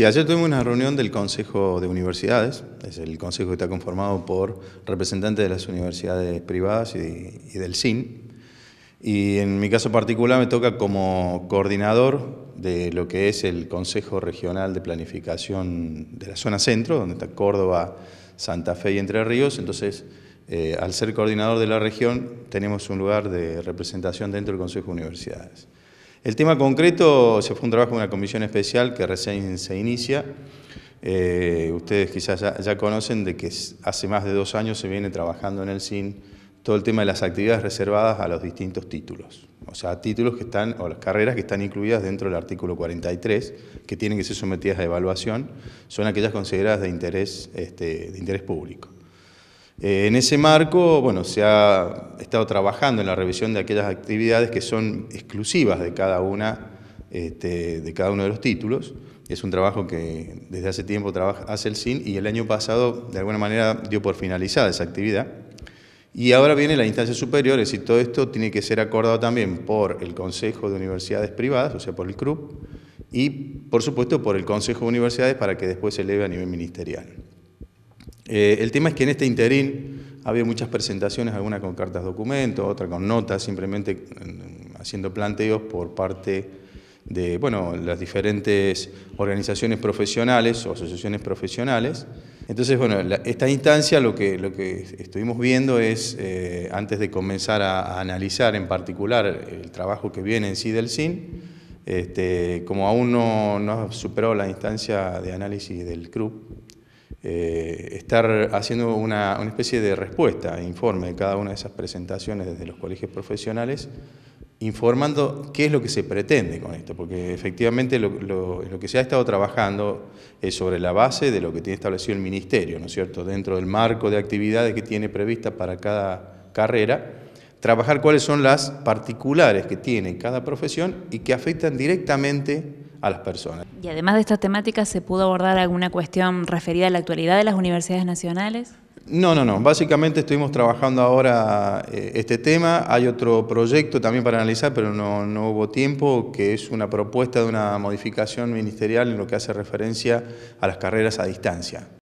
Y ayer tuvimos una reunión del Consejo de Universidades, es el consejo que está conformado por representantes de las universidades privadas y, del CIN. Y en mi caso particular me toca como coordinador de lo que es el Consejo Regional de Planificación de la zona centro, donde está Córdoba, Santa Fe y Entre Ríos. Entonces, eh, al ser coordinador de la región, tenemos un lugar de representación dentro del Consejo de Universidades. El tema concreto se fue un trabajo de una comisión especial que recién se inicia. Eh, ustedes quizás ya, conocen de que hace más de dos años se viene trabajando en el CIN todo el tema de las actividades reservadas a los distintos títulos, o sea, títulos que están, o las carreras que están incluidas dentro del artículo 43, que tienen que ser sometidas a evaluación, son aquellas consideradas de interés, este, de interés público. Eh, en ese marco, bueno, se ha estado trabajando en la revisión de aquellas actividades que son exclusivas de cada una, este, de cada uno de los títulos. Es un trabajo que desde hace tiempo hace el CIN y el año pasado, de alguna manera, dio por finalizada esa actividad. Y ahora viene la instancia superior, es todo esto tiene que ser acordado también por el Consejo de Universidades Privadas, o sea, por el CRUP, y por supuesto por el Consejo de Universidades para que después se eleve a nivel ministerial. Eh, el tema es que en este interín había muchas presentaciones, algunas con cartas documento, otra con notas, simplemente haciendo planteos por parte de las diferentes organizaciones profesionales o asociaciones profesionales. Entonces, bueno, esta instancia lo que, lo que estuvimos viendo es, eh, antes de comenzar a, analizar en particular el trabajo que viene en sí del CIN, este, como aún no, no ha superado la instancia de análisis del CRUP, eh, estar haciendo una, especie de respuesta, informe de cada una de esas presentaciones desde los colegios profesionales, informando qué es lo que se pretende con esto, porque efectivamente lo, que se ha estado trabajando es sobre la base de lo que tiene establecido el Ministerio, ¿no es cierto?, dentro del marco de actividades que tiene prevista para cada carrera, trabajar cuáles son las particulares que tiene cada profesión y que afectan directamente las personas. Y además de estas temáticas, ¿se pudo abordar alguna cuestión referida a la actualidad de las universidades nacionales? No, no, no. Básicamente estuvimos trabajando ahora eh, este tema. Hay otro proyecto también para analizar, pero no, hubo tiempo, que es una propuesta de una modificación ministerial en lo que hace referencia a las carreras a distancia.